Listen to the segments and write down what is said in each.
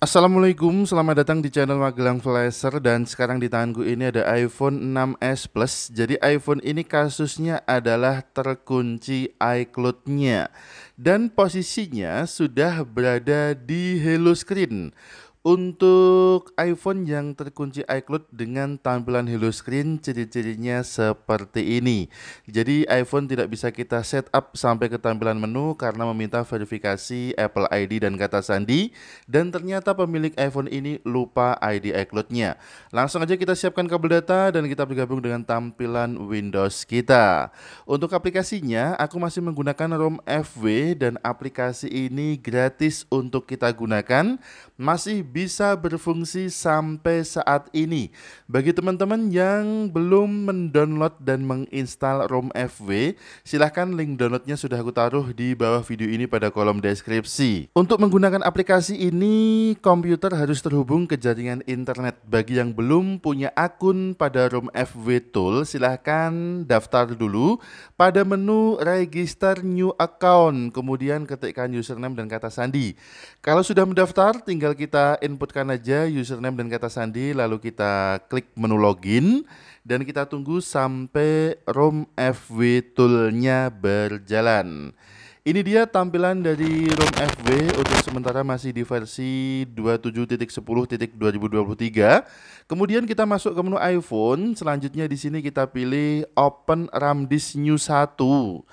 Assalamualaikum, selamat datang di channel Magelang Flasher dan sekarang di tanganku ini ada iPhone 6s Plus. Jadi iPhone ini kasusnya adalah terkunci iCloud-nya dan posisinya sudah berada di Hello Screen. Untuk iPhone yang terkunci iCloud dengan tampilan Hello Screen, ciri-cirinya seperti ini. Jadi iPhone tidak bisa kita setup sampai ke tampilan menu karena meminta verifikasi Apple ID dan kata sandi. Dan ternyata pemilik iPhone ini lupa ID iCloud-nya. Langsung aja kita siapkan kabel data dan kita bergabung dengan tampilan Windows kita. Untuk aplikasinya, aku masih menggunakan ROM FW dan aplikasi ini gratis untuk kita gunakan. Masih bisa berfungsi sampai saat ini. Bagi teman-teman yang belum mendownload dan menginstal ROM FW, silahkan link downloadnya sudah aku taruh di bawah video ini pada kolom deskripsi. Untuk menggunakan aplikasi ini, komputer harus terhubung ke jaringan internet. Bagi yang belum punya akun pada ROM FW Tool, silahkan daftar dulu pada menu Register New Account, kemudian ketikkan username dan kata sandi. Kalau sudah mendaftar, tinggal kita inputkan aja username dan kata sandi lalu kita klik menu login dan kita tunggu sampai rom FW toolnya berjalan. Ini dia tampilan dari ROM FW untuk sementara masih di versi 27.10.2023. Kemudian kita masuk ke menu iPhone. Selanjutnya di sini kita pilih Open RAM Disk New 1.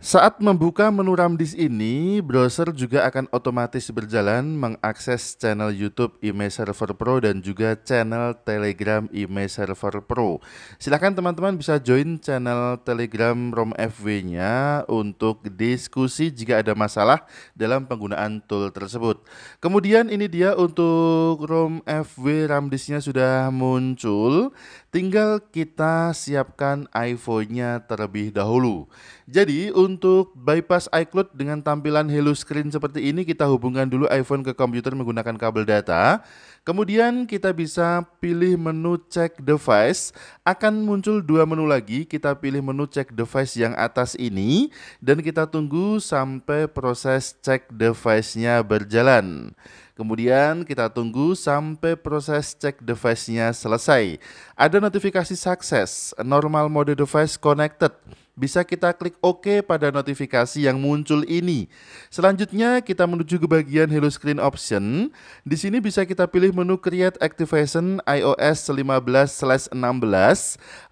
Saat membuka menu RAM Disk ini, browser juga akan otomatis berjalan mengakses channel YouTube IME Server Pro dan juga channel Telegram IME Server Pro. Silahkan teman-teman bisa join channel Telegram ROM FW-nya untuk diskusi jika ada masalah dalam penggunaan tool tersebut. Kemudian ini dia untuk ROM FW RAM disknya sudah muncul. Tinggal kita siapkan iPhone-nya terlebih dahulu. Jadi untuk bypass iCloud dengan tampilan Hello Screen seperti ini kita hubungkan dulu iPhone ke komputer menggunakan kabel data. Kemudian kita bisa pilih menu check device, akan muncul dua menu lagi, kita pilih menu check device yang atas ini dan kita tunggu sampai sampai proses cek device-nya berjalan. Kemudian kita tunggu sampai proses cek device-nya selesai. Ada notifikasi sukses, normal mode device connected. Bisa kita klik OK pada notifikasi yang muncul ini. Selanjutnya kita menuju ke bagian Hello Screen Option. Di sini bisa kita pilih menu Create Activation iOS 15/16.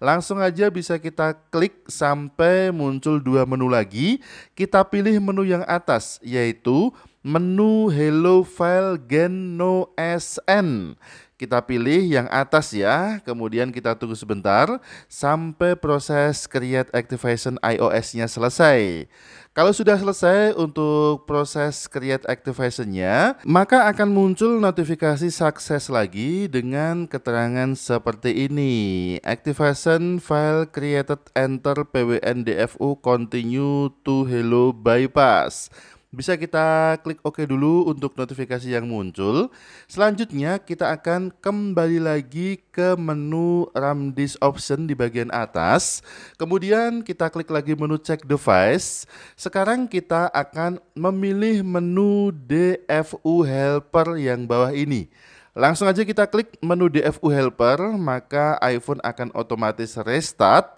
Langsung aja bisa kita klik sampai muncul dua menu lagi. Kita pilih menu yang atas yaitu menu hello file geno sn. Kita pilih yang atas ya, kemudian kita tunggu sebentar sampai proses create activation iOS-nya selesai. Kalau sudah selesai untuk proses create activation-nya, maka akan muncul notifikasi sukses lagi dengan keterangan seperti ini. Activation file created enter PWNDFU continue to hello bypass. Bisa kita klik OK dulu untuk notifikasi yang muncul. Selanjutnya kita akan kembali lagi ke menu RAM disk option di bagian atas. Kemudian kita klik lagi menu check device. Sekarang kita akan memilih menu DFU helper yang bawah ini. Langsung aja kita klik menu DFU helper, maka iPhone akan otomatis restart,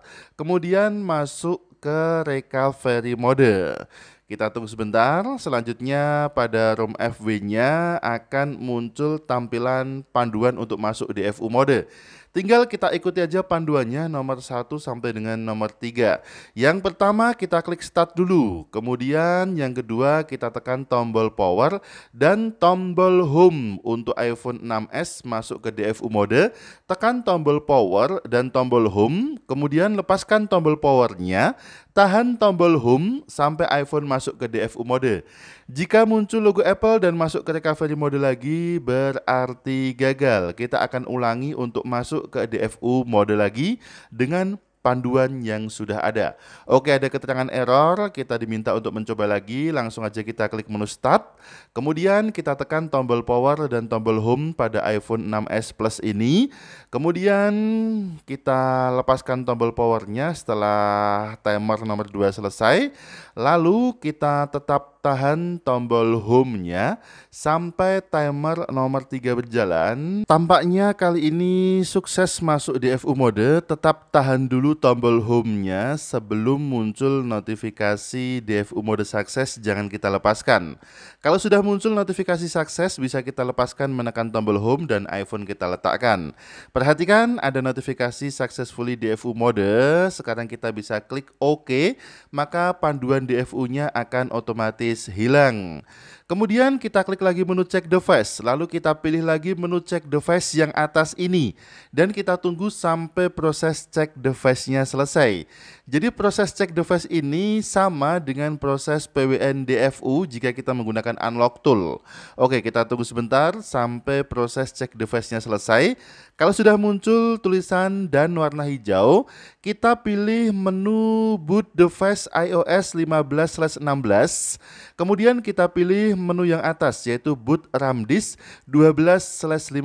kemudian masuk ke recovery mode. Kita tunggu sebentar, selanjutnya pada room FW-nya akan muncul tampilan panduan untuk masuk DFU mode. Tinggal kita ikuti aja panduannya nomor 1 sampai dengan nomor 3. Yang pertama kita klik start dulu. Kemudian yang kedua kita tekan tombol power dan tombol home untuk iPhone 6s masuk ke DFU mode. Tekan tombol power dan tombol home. Kemudian lepaskan tombol powernya. Tahan tombol home sampai iPhone masuk ke DFU mode. Jika muncul logo Apple dan masuk ke recovery mode lagi, berarti gagal. Kita akan ulangi untuk masuk ke DFU mode lagi dengan panduan yang sudah ada. Oke, ada keterangan error, kita diminta untuk mencoba lagi, langsung aja kita klik menu Start. Kemudian kita tekan tombol power dan tombol home pada iPhone 6s Plus ini. Kemudian kita lepaskan tombol powernya setelah timer nomor 2 selesai. Lalu kita tetap tahan tombol home-nya sampai timer nomor 3 berjalan. Tampaknya kali ini sukses masuk di DFU mode, tetap tahan dulu tombol home-nya sebelum muncul notifikasi DFU mode sukses, jangan kita lepaskan. Kalau sudah muncul notifikasi sukses, bisa kita lepaskan menekan tombol home dan iPhone kita letakkan. Perhatikan ada notifikasi successfully DFU mode, sekarang kita bisa klik OK, maka panduan DFU-nya akan otomatis otomatis hilang. Kemudian kita klik lagi menu cek device, lalu kita pilih lagi menu cek device yang atas ini. Dan kita tunggu sampai proses cek device-nya selesai. Jadi proses cek device ini sama dengan proses PWN DFU jika kita menggunakan unlock tool. Oke, kita tunggu sebentar sampai proses cek device-nya selesai. Kalau sudah muncul tulisan dan warna hijau, kita pilih menu boot device iOS 15/16. Kemudian kita pilih menu yang atas yaitu boot RAM disk 12/15.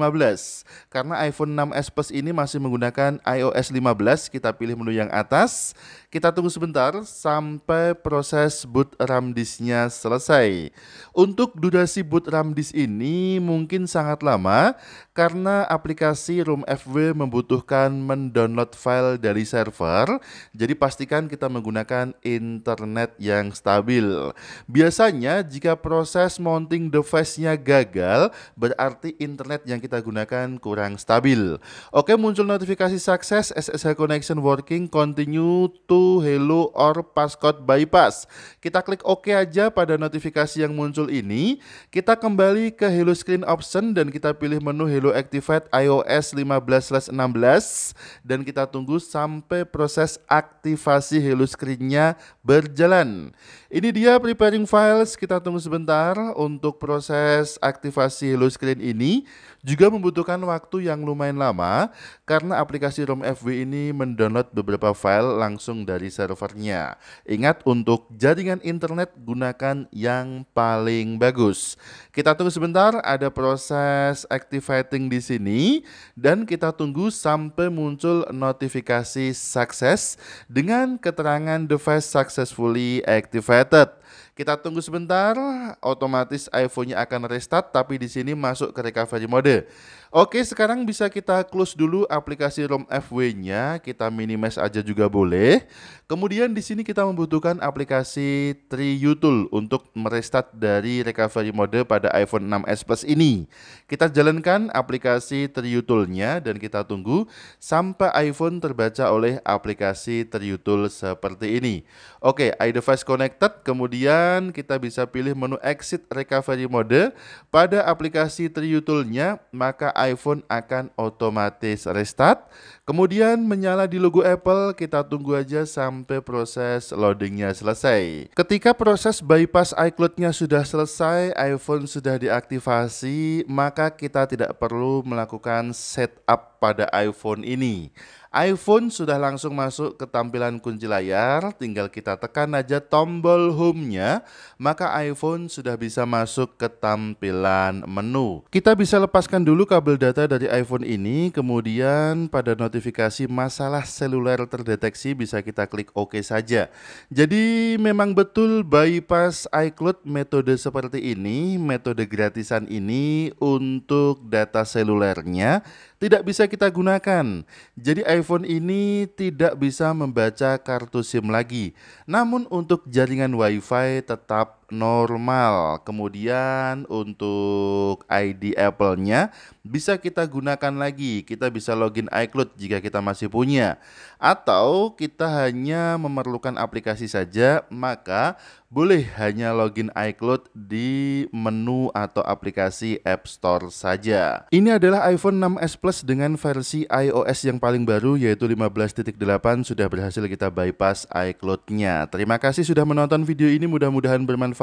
Karena iPhone 6s Plus ini masih menggunakan iOS 15, kita pilih menu yang atas. Kita tunggu sebentar sampai proses boot RAM disknya selesai. Untuk durasi boot RAM disk ini mungkin sangat lama karena aplikasi Room FW membutuhkan mendownload file dari server. Jadi pastikan kita menggunakan internet yang stabil. Biasanya jika proses proses mounting device-nya gagal, berarti internet yang kita gunakan kurang stabil. Oke, muncul notifikasi sukses SSH connection working, continue to hello or passcode bypass. Kita klik OK aja pada notifikasi yang muncul ini. Kita kembali ke hello screen option dan kita pilih menu hello activate iOS 15/16 dan kita tunggu sampai proses aktivasi hello screen-nya berjalan. Ini dia preparing files, kita tunggu sebentar untuk proses aktivasi Hello screen ini juga membutuhkan waktu yang lumayan lama karena aplikasi ROM FW ini mendownload beberapa file langsung dari servernya. Ingat untuk jaringan internet gunakan yang paling bagus. Kita tunggu sebentar ada proses activating di sini dan kita tunggu sampai muncul notifikasi sukses dengan keterangan device successfully activated. Kita tunggu sebentar, otomatis iPhone-nya akan restart tapi di sini masuk ke recovery mode. Oke, sekarang bisa kita close dulu aplikasi ROM FW-nya, kita minimize aja juga boleh. Kemudian di sini kita membutuhkan aplikasi Triutul untuk merestart dari recovery mode pada iPhone 6s Plus ini. Kita jalankan aplikasi tool nya dan kita tunggu sampai iPhone terbaca oleh aplikasi Triutul seperti ini. Oke, iDevice connected, kemudian kita bisa pilih menu exit recovery mode pada aplikasi tool nya maka iPhone akan otomatis restart. Kemudian menyala di logo Apple, kita tunggu aja sampai proses loadingnya selesai. Ketika proses bypass iCloud-nya sudah selesai, iPhone sudah diaktifasi, maka kita tidak perlu melakukan setup pada iPhone ini. iPhone sudah langsung masuk ke tampilan kunci layar, tinggal kita tekan aja tombol home-nya, maka iPhone sudah bisa masuk ke tampilan menu. Kita bisa lepaskan dulu kabel data dari iPhone ini, kemudian pada notifikasi masalah seluler terdeteksi bisa kita klik OK saja. Jadi memang betul bypass iCloud metode seperti ini, metode gratisan ini untuk data selulernya tidak bisa kita gunakan. Jadi iPhone ini tidak bisa membaca kartu SIM lagi. Namun untuk jaringan Wi-Fi tetap normal. Kemudian untuk ID Apple-nya bisa kita gunakan lagi. Kita bisa login iCloud jika kita masih punya. Atau kita hanya memerlukan aplikasi saja, maka boleh hanya login iCloud di menu atau aplikasi App Store saja. Ini adalah iPhone 6s Plus dengan versi iOS yang paling baru yaitu 15.8 sudah berhasil kita bypass iCloud-nya. Terima kasih sudah menonton video ini, mudah-mudahan bermanfaat